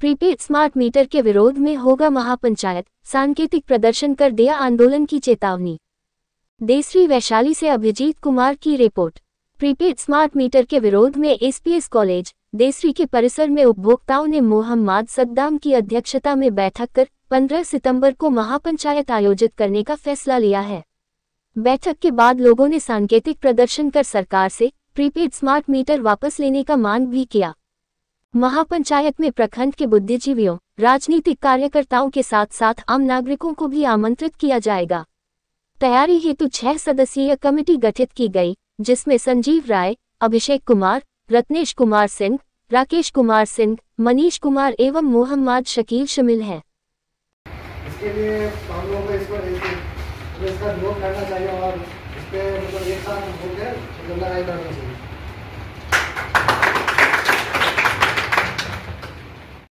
prepaid smart meter के विरोध में होगा महापंचायत सांकेतिक प्रदर्शन कर दिया आंदोलन की चेतावनी देसरी वैशाली से अभिजीत कुमार की रिपोर्ट प्रीपेड स्मार्ट मीटर के विरोध में एसपीएस कॉलेज देसरी के परिसर में उपभोक्ताओं ने मोहम्मद सद्दाम की अध्यक्षता में बैठक कर 15 सितंबर को महापंचायत आयोजित करने का फैसला लिया है बैठक के बाद लोगों ने सांकेतिक प्रदर्शन कर सरकार से प्रीपेड स्मार्ट मीटर वापस लेने का मांग भी किया महापंचायत में प्रखंड के बुद्धिजीवियों राजनीतिक कार्यकर्ताओं के साथ साथ आम नागरिकों को भी आमंत्रित किया जाएगा तैयारी हेतु छह सदस्यीय कमेटी गठित की गई जिसमें संजीव राय अभिषेक कुमार रत्नेश कुमार सिंह राकेश कुमार सिंह मनीष कुमार एवं मोहम्मद शकील शामिल हैं इसके लिए इसको इसका करना चाहिए और मतलब एक साथ